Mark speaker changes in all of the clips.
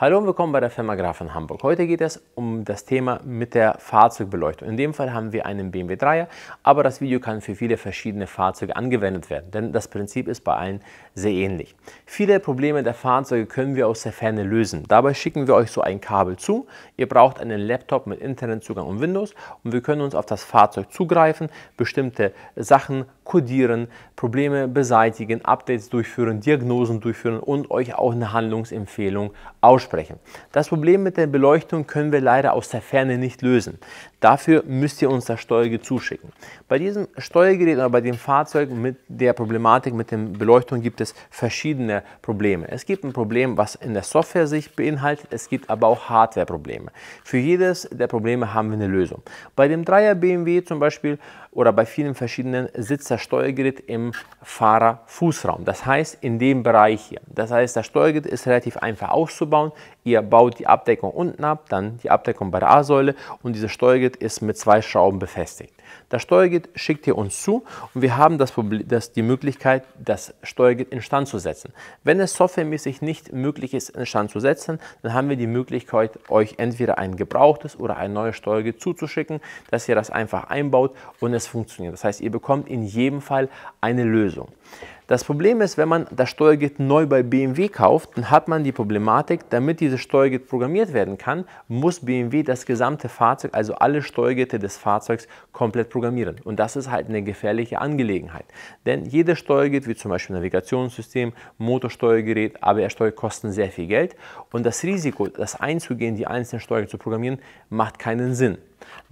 Speaker 1: Hallo und willkommen bei der Firma Graf in Hamburg. Heute geht es um das Thema mit der Fahrzeugbeleuchtung. In dem Fall haben wir einen BMW 3er, aber das Video kann für viele verschiedene Fahrzeuge angewendet werden, denn das Prinzip ist bei allen sehr ähnlich. Viele Probleme der Fahrzeuge können wir aus der Ferne lösen. Dabei schicken wir euch so ein Kabel zu. Ihr braucht einen Laptop mit Internetzugang und Windows und wir können uns auf das Fahrzeug zugreifen, bestimmte Sachen kodieren, Probleme beseitigen, Updates durchführen, Diagnosen durchführen und euch auch eine Handlungsempfehlung aussprechen. Das Problem mit der Beleuchtung können wir leider aus der Ferne nicht lösen. Dafür müsst ihr uns das Steuergerät zuschicken. Bei diesem Steuergerät oder bei dem Fahrzeug mit der Problematik mit der Beleuchtung gibt es verschiedene Probleme. Es gibt ein Problem, was in der Software sich beinhaltet, es gibt aber auch Hardware-Probleme. Für jedes der Probleme haben wir eine Lösung. Bei dem 3er BMW zum Beispiel oder bei vielen verschiedenen Sitzer das Steuergerät im Fahrerfußraum, das heißt in dem Bereich hier. Das heißt, das Steuergerät ist relativ einfach auszubauen. Ihr baut die Abdeckung unten ab, dann die Abdeckung bei der A-Säule und dieses Steuergerät ist mit zwei Schrauben befestigt. Das Steuergerät schickt ihr uns zu und wir haben das, Problem, dass die Möglichkeit, das Steuergerät instand zu setzen. Wenn es softwaremäßig nicht möglich ist, instand zu setzen, dann haben wir die Möglichkeit, euch entweder ein gebrauchtes oder ein neues Steuergerät zuzuschicken, dass ihr das einfach einbaut und es funktioniert. Das heißt, ihr bekommt in jedem jedem Fall eine Lösung. Das Problem ist, wenn man das Steuergit neu bei BMW kauft, dann hat man die Problematik, damit dieses Steuergit programmiert werden kann, muss BMW das gesamte Fahrzeug, also alle Steuergitte des Fahrzeugs komplett programmieren. Und das ist halt eine gefährliche Angelegenheit. Denn jedes Steuergit, wie zum Beispiel Navigationssystem, Motorsteuergerät, ABR-Steuer, kosten sehr viel Geld. Und das Risiko, das einzugehen, die einzelnen Steuergitter zu programmieren, macht keinen Sinn.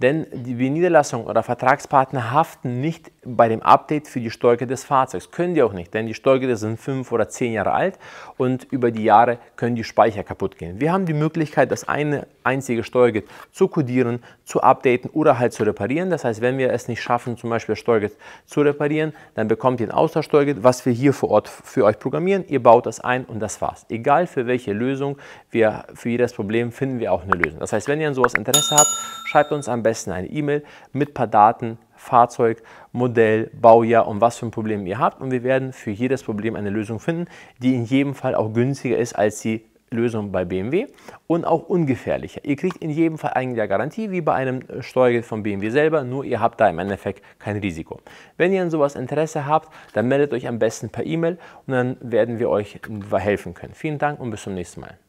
Speaker 1: Denn die Niederlassung oder Vertragspartner haften nicht bei dem Update für die Steuergelder des Fahrzeugs. Können die auch nicht, denn die Steuergelder sind fünf oder zehn Jahre alt und über die Jahre können die Speicher kaputt gehen. Wir haben die Möglichkeit, das eine einzige Steuergeld zu kodieren, zu updaten oder halt zu reparieren. Das heißt, wenn wir es nicht schaffen, zum Beispiel das Steuergeld zu reparieren, dann bekommt ihr ein Austauschsteuergeld, was wir hier vor Ort für euch programmieren. Ihr baut das ein und das war's. Egal für welche Lösung, wir, für jedes Problem finden wir auch eine Lösung. Das heißt, wenn ihr an sowas Interesse habt, schreibt uns am besten eine E-Mail mit ein paar Daten, Fahrzeug, Modell, Baujahr und was für ein Problem ihr habt. Und wir werden für jedes Problem eine Lösung finden, die in jedem Fall auch günstiger ist als die Lösung bei BMW und auch ungefährlicher. Ihr kriegt in jedem Fall eine Garantie, wie bei einem äh, Steuergeld von BMW selber, nur ihr habt da im Endeffekt kein Risiko. Wenn ihr an sowas Interesse habt, dann meldet euch am besten per E-Mail und dann werden wir euch helfen können. Vielen Dank und bis zum nächsten Mal.